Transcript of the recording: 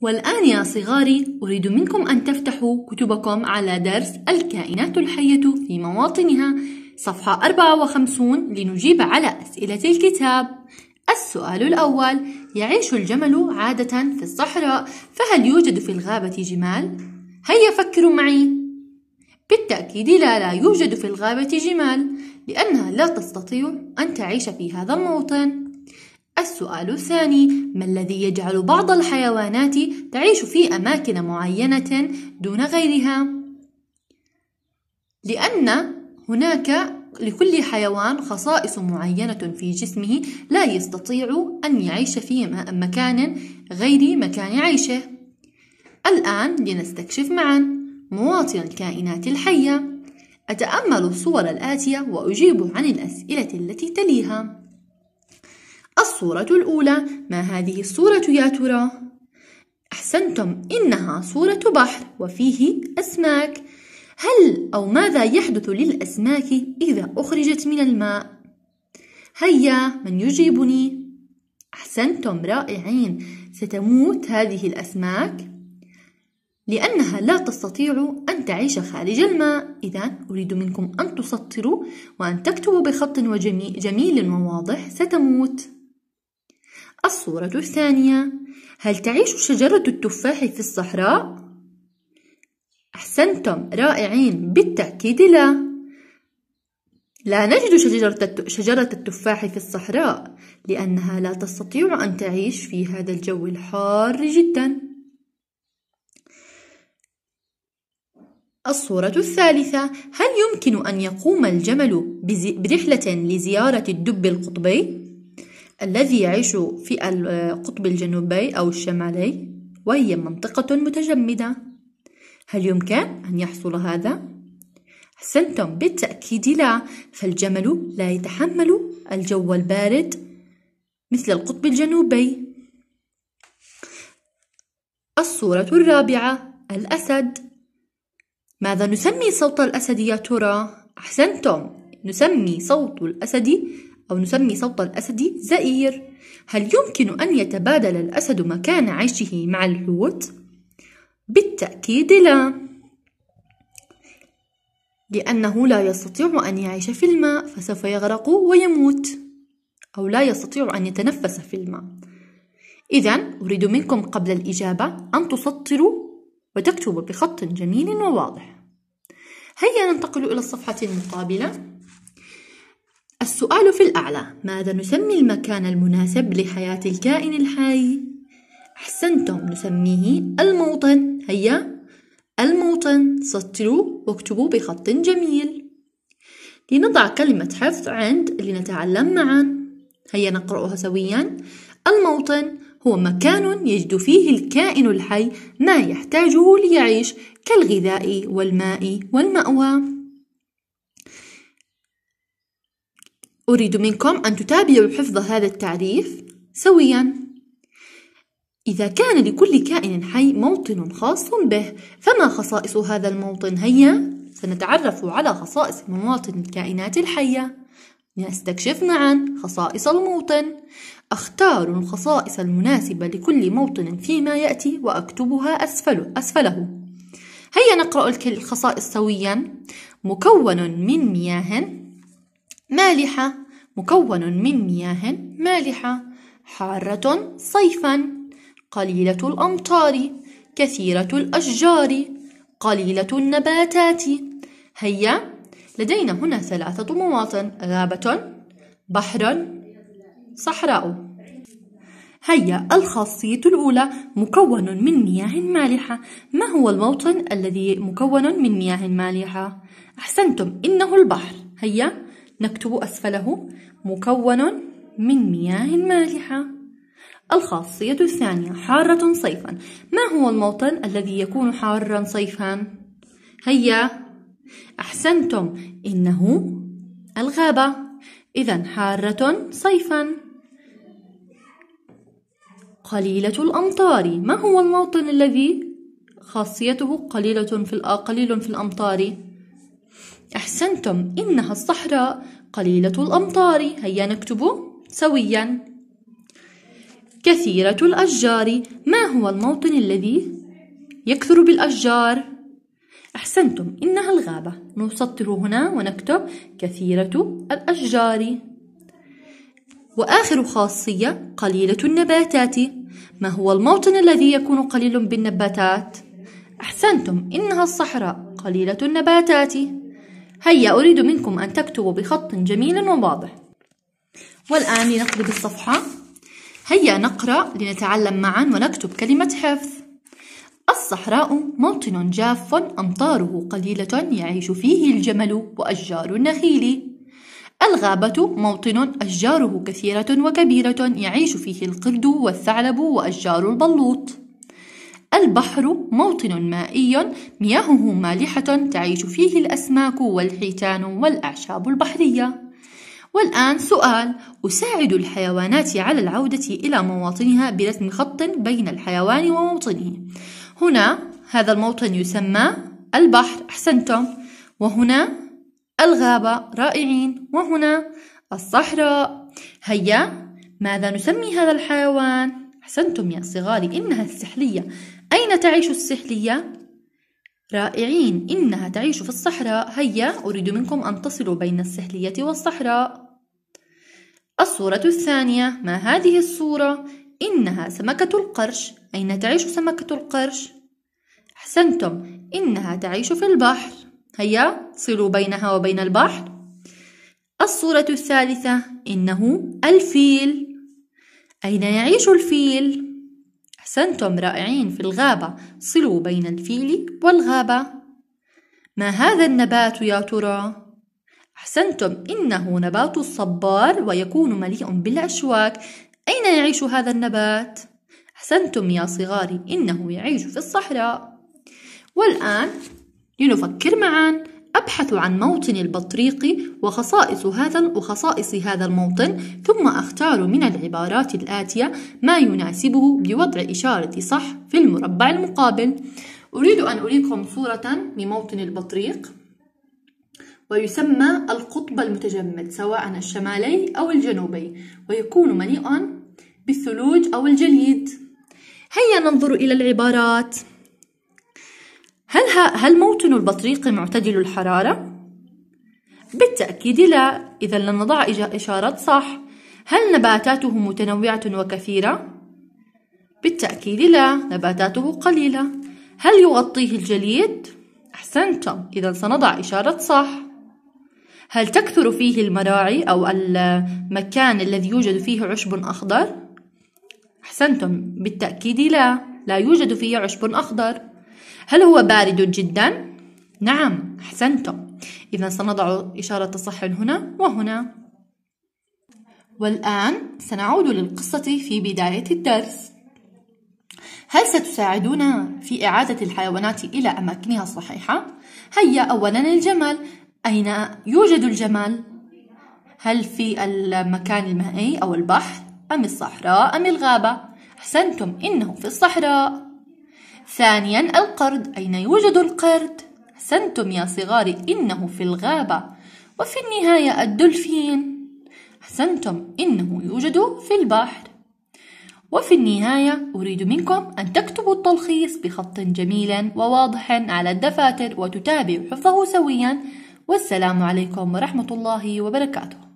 والآن يا صغاري أريد منكم أن تفتحوا كتبكم على درس الكائنات الحية في مواطنها صفحة 54 لنجيب على أسئلة الكتاب السؤال الأول يعيش الجمل عادة في الصحراء فهل يوجد في الغابة جمال؟ هيا فكروا معي بالتأكيد لا لا يوجد في الغابة جمال لأنها لا تستطيع أن تعيش في هذا الموطن السؤال الثاني ما الذي يجعل بعض الحيوانات تعيش في أماكن معينة دون غيرها؟ لأن هناك لكل حيوان خصائص معينة في جسمه لا يستطيع أن يعيش في مكان غير مكان عيشه. الآن لنستكشف معا مواطن الكائنات الحية. أتأمل الصور الآتية وأجيب عن الأسئلة التي تليها. الصورة الأولى ما هذه الصورة يا ترى؟ أحسنتم إنها صورة بحر وفيه أسماك هل أو ماذا يحدث للأسماك إذا أخرجت من الماء؟ هيا من يجيبني؟ أحسنتم رائعين ستموت هذه الأسماك لأنها لا تستطيع أن تعيش خارج الماء إذا أريد منكم أن تسطروا وأن تكتبوا بخط جميل وواضح ستموت الصورة الثانية هل تعيش شجرة التفاح في الصحراء؟ أحسنتم رائعين بالتأكيد لا لا نجد شجرة التفاح في الصحراء لأنها لا تستطيع أن تعيش في هذا الجو الحار جدا الصورة الثالثة هل يمكن أن يقوم الجمل برحلة لزيارة الدب القطبي؟ الذي يعيش في القطب الجنوبي أو الشمالي وهي منطقة متجمدة هل يمكن أن يحصل هذا؟ أحسنتم بالتأكيد لا فالجمل لا يتحمل الجو البارد مثل القطب الجنوبي الصورة الرابعة الأسد ماذا نسمي صوت الأسد يا ترى؟ أحسنتم نسمي صوت الأسد أو نسمي صوت الأسد زئير هل يمكن أن يتبادل الأسد مكان عيشه مع الحوت؟ بالتأكيد لا لأنه لا يستطيع أن يعيش في الماء فسوف يغرق ويموت أو لا يستطيع أن يتنفس في الماء إذا أريد منكم قبل الإجابة أن تسطروا وتكتبوا بخط جميل وواضح هيا ننتقل إلى الصفحة المقابلة السؤال في الأعلى ماذا نسمي المكان المناسب لحياة الكائن الحي؟ أحسنتم نسميه الموطن هيا الموطن سطروا واكتبوا بخط جميل لنضع كلمة حفظ عند لنتعلم معا هيا نقرأها سويا الموطن هو مكان يجد فيه الكائن الحي ما يحتاجه ليعيش كالغذاء والماء والمأوى أريد منكم أن تتابعوا حفظ هذا التعريف سويا إذا كان لكل كائن حي موطن خاص به فما خصائص هذا الموطن هيا سنتعرف على خصائص مواطن الكائنات الحية لنستكشف معا خصائص الموطن أختار الخصائص المناسبة لكل موطن فيما يأتي وأكتبها أسفله, أسفله هيا نقرأ الخصائص سويا مكون من مياه مالحة مكون من مياه مالحة حارة صيفا قليلة الأمطار كثيرة الأشجار قليلة النباتات هيا لدينا هنا ثلاثة مواطن غابة بحر صحراء هيا الخاصية الأولى مكون من مياه مالحة ما هو الموطن الذي مكون من مياه مالحة؟ أحسنتم إنه البحر هيا نكتب أسفله مكون من مياه مالحة الخاصية الثانية حارة صيفا ما هو الموطن الذي يكون حارا صيفا؟ هيا أحسنتم إنه الغابة إذا حارة صيفا قليلة الأمطار ما هو الموطن الذي خاصيته قليلة في قليل في الأمطار؟ أحسنتم إنها الصحراء قليلة الأمطار هيا نكتب سويا كثيرة الأشجار ما هو الموطن الذي يكثر بالأشجار أحسنتم إنها الغابة نسطر هنا ونكتب كثيرة الأشجار وآخر خاصية قليلة النباتات ما هو الموطن الذي يكون قليل بالنباتات؟ أحسنتم إنها الصحراء قليلة النباتات هيا أريد منكم أن تكتبوا بخط جميل وواضح والآن لنقلب الصفحة هيا نقرأ لنتعلم معا ونكتب كلمة حفظ الصحراء موطن جاف أمطاره قليلة يعيش فيه الجمل وأشجار النخيل الغابة موطن أشجاره كثيرة وكبيرة يعيش فيه القرد والثعلب وأشجار البلوط البحر موطن مائي مياهه مالحة تعيش فيه الأسماك والحيتان والأعشاب البحرية والآن سؤال أساعد الحيوانات على العودة إلى مواطنها برسم خط بين الحيوان وموطنه هنا هذا الموطن يسمى البحر أحسنتم وهنا الغابة رائعين وهنا الصحراء هيا ماذا نسمي هذا الحيوان؟ أحسنتم يا صغاري إنها السحلية أين تعيش السحلية؟ رائعين إنها تعيش في الصحراء هيا أريد منكم أن تصلوا بين السحلية والصحراء الصورة الثانية ما هذه الصورة؟ إنها سمكة القرش أين تعيش سمكة القرش؟ أحسنتم إنها تعيش في البحر هيا صلوا بينها وبين البحر الصورة الثالثة إنه الفيل أين يعيش الفيل؟ أحسنتم رائعين في الغابة صلوا بين الفيل والغابة ما هذا النبات يا ترى؟ أحسنتم إنه نبات الصبار ويكون مليء بالأشواك أين يعيش هذا النبات؟ أحسنتم يا صغاري إنه يعيش في الصحراء والآن لنفكر معا أبحث عن موطن البطريق وخصائص هذا وخصائص هذا الموطن ثم أختار من العبارات الآتية ما يناسبه بوضع إشارة صح في المربع المقابل أريد أن أريكم صورة لموطن البطريق ويسمى القطب المتجمد سواء الشمالي أو الجنوبي ويكون مليئا بالثلوج أو الجليد هيا ننظر إلى العبارات هل هل موطن البطريق معتدل الحرارة؟ بالتأكيد لا، إذا لن نضع إشارة صح. هل نباتاته متنوعة وكثيرة؟ بالتأكيد لا، نباتاته قليلة. هل يغطيه الجليد؟ أحسنتم، إذا سنضع إشارة صح. هل تكثر فيه المراعي أو المكان الذي يوجد فيه عشب أخضر؟ أحسنتم، بالتأكيد لا، لا يوجد فيه عشب أخضر. هل هو بارد جدا؟ نعم أحسنتم إذا سنضع إشارة صح هنا وهنا والآن سنعود للقصة في بداية الدرس هل ستساعدونا في إعادة الحيوانات إلى أماكنها الصحيحة؟ هيا أولا الجمل أين يوجد الجمل؟ هل في المكان المائي أو البحر أم الصحراء أم الغابة؟ أحسنتم إنه في الصحراء ثانيا القرد أين يوجد القرد؟ أحسنتم يا صغاري إنه في الغابة وفي النهاية الدولفين أحسنتم إنه يوجد في البحر وفي النهاية أريد منكم أن تكتبوا التلخيص بخط جميل وواضح على الدفاتر وتتابعوا حفظه سويا والسلام عليكم ورحمة الله وبركاته